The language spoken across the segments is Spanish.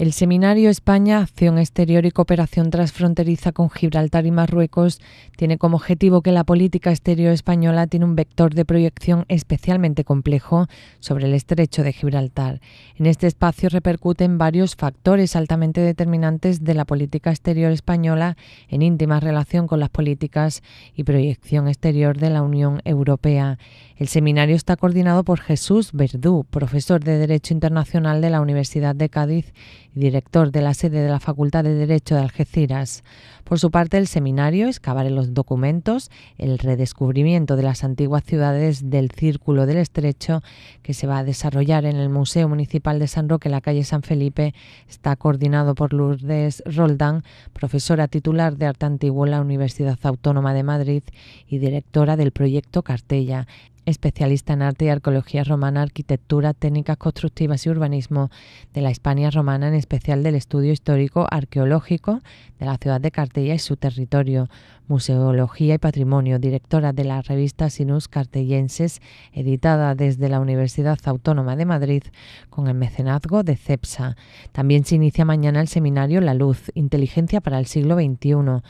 El seminario España, Acción Exterior y Cooperación Transfronteriza con Gibraltar y Marruecos tiene como objetivo que la política exterior española tiene un vector de proyección especialmente complejo sobre el estrecho de Gibraltar. En este espacio repercuten varios factores altamente determinantes de la política exterior española en íntima relación con las políticas y proyección exterior de la Unión Europea. El seminario está coordinado por Jesús Verdú, profesor de Derecho Internacional de la Universidad de Cádiz director de la sede de la Facultad de Derecho de Algeciras. Por su parte, el seminario Excavar en los documentos, el redescubrimiento de las antiguas ciudades del Círculo del Estrecho, que se va a desarrollar en el Museo Municipal de San Roque en la calle San Felipe, está coordinado por Lourdes Roldán, profesora titular de Arte Antiguo en la Universidad Autónoma de Madrid y directora del proyecto Cartella especialista en arte y arqueología romana, arquitectura, técnicas constructivas y urbanismo de la Hispania romana, en especial del estudio histórico arqueológico de la ciudad de Cartella y su territorio, museología y patrimonio, directora de la revista Sinus Cartellenses, editada desde la Universidad Autónoma de Madrid con el mecenazgo de CEPSA. También se inicia mañana el seminario La Luz, Inteligencia para el siglo XXI,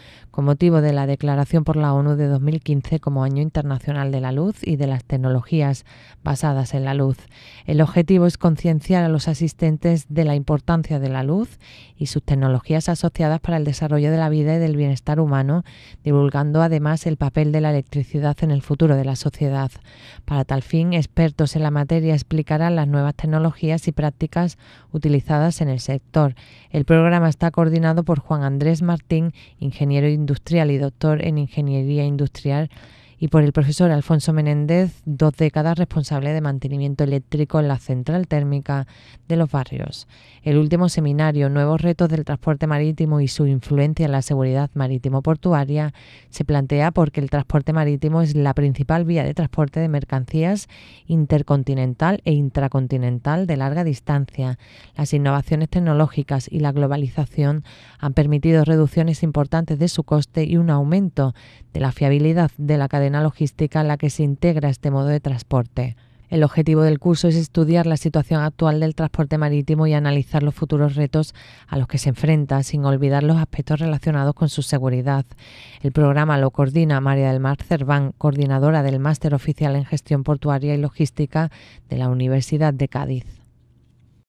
motivo de la declaración por la ONU de 2015 como Año Internacional de la Luz y de las tecnologías basadas en la luz. El objetivo es concienciar a los asistentes de la importancia de la luz y sus tecnologías asociadas para el desarrollo de la vida y del bienestar humano, divulgando además el papel de la electricidad en el futuro de la sociedad. Para tal fin, expertos en la materia explicarán las nuevas tecnologías y prácticas utilizadas en el sector. El programa está coordinado por Juan Andrés Martín, ingeniero industrial industrial y doctor en ingeniería industrial y por el profesor Alfonso Menéndez, dos décadas responsable de mantenimiento eléctrico en la central térmica de los barrios. El último seminario, Nuevos retos del transporte marítimo y su influencia en la seguridad marítimo-portuaria, se plantea porque el transporte marítimo es la principal vía de transporte de mercancías intercontinental e intracontinental de larga distancia. Las innovaciones tecnológicas y la globalización han permitido reducciones importantes de su coste y un aumento de la fiabilidad de la cadena logística en la que se integra este modo de transporte. El objetivo del curso es estudiar la situación actual del transporte marítimo y analizar los futuros retos a los que se enfrenta, sin olvidar los aspectos relacionados con su seguridad. El programa lo coordina María del Mar Cerván, coordinadora del Máster Oficial en Gestión Portuaria y Logística de la Universidad de Cádiz.